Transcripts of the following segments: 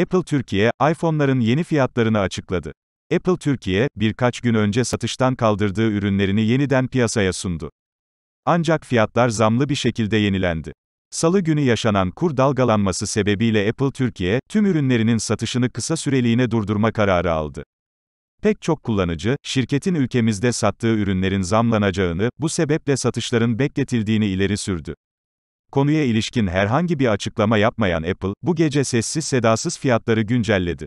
Apple Türkiye, iPhone'ların yeni fiyatlarını açıkladı. Apple Türkiye, birkaç gün önce satıştan kaldırdığı ürünlerini yeniden piyasaya sundu. Ancak fiyatlar zamlı bir şekilde yenilendi. Salı günü yaşanan kur dalgalanması sebebiyle Apple Türkiye, tüm ürünlerinin satışını kısa süreliğine durdurma kararı aldı. Pek çok kullanıcı, şirketin ülkemizde sattığı ürünlerin zamlanacağını, bu sebeple satışların bekletildiğini ileri sürdü. Konuya ilişkin herhangi bir açıklama yapmayan Apple, bu gece sessiz sedasız fiyatları güncelledi.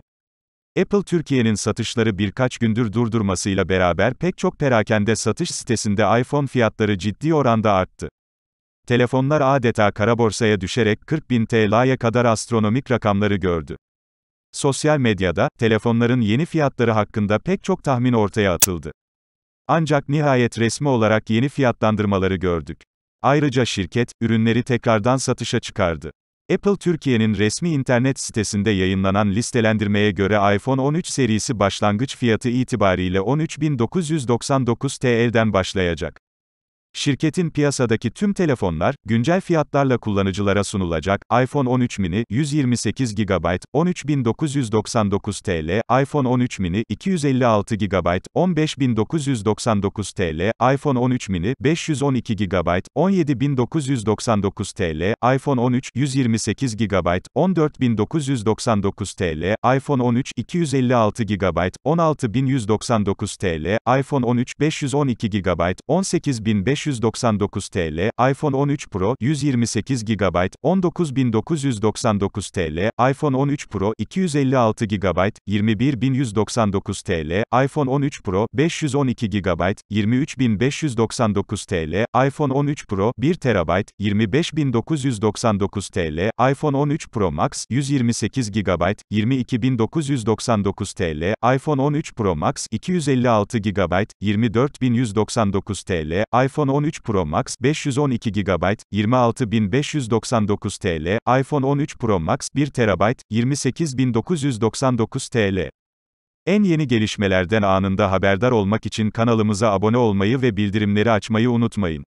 Apple Türkiye'nin satışları birkaç gündür durdurmasıyla beraber pek çok perakende satış sitesinde iPhone fiyatları ciddi oranda arttı. Telefonlar adeta kara borsaya düşerek 40 bin TL'ye kadar astronomik rakamları gördü. Sosyal medyada, telefonların yeni fiyatları hakkında pek çok tahmin ortaya atıldı. Ancak nihayet resmi olarak yeni fiyatlandırmaları gördük. Ayrıca şirket, ürünleri tekrardan satışa çıkardı. Apple Türkiye'nin resmi internet sitesinde yayınlanan listelendirmeye göre iPhone 13 serisi başlangıç fiyatı itibariyle 13.999 TL'den başlayacak. Şirketin piyasadaki tüm telefonlar, güncel fiyatlarla kullanıcılara sunulacak, iPhone 13 mini, 128 GB, 13.999 TL, iPhone 13 mini, 256 GB, 15.999 TL, iPhone 13 mini, 512 GB, 17.999 TL, iPhone 13, 128 GB, 14.999 TL, iPhone 13, 256 GB, 16.199 TL, iPhone 13, 512 GB, 18.500 599 TL, iPhone 13 Pro 128 GB 19999 TL, iPhone 13 Pro 256 GB 21199 TL, iPhone 13 Pro 512 GB 23599 TL, iPhone 13 Pro 1 TB 25999 TL, iPhone 13 Pro Max 128 GB 22999 TL, iPhone 13 Pro Max 256 GB 24199 TL, iPhone iPhone 13 Pro Max 512 GB 26599 TL, iPhone 13 Pro Max 1 TB 28999 TL. En yeni gelişmelerden anında haberdar olmak için kanalımıza abone olmayı ve bildirimleri açmayı unutmayın.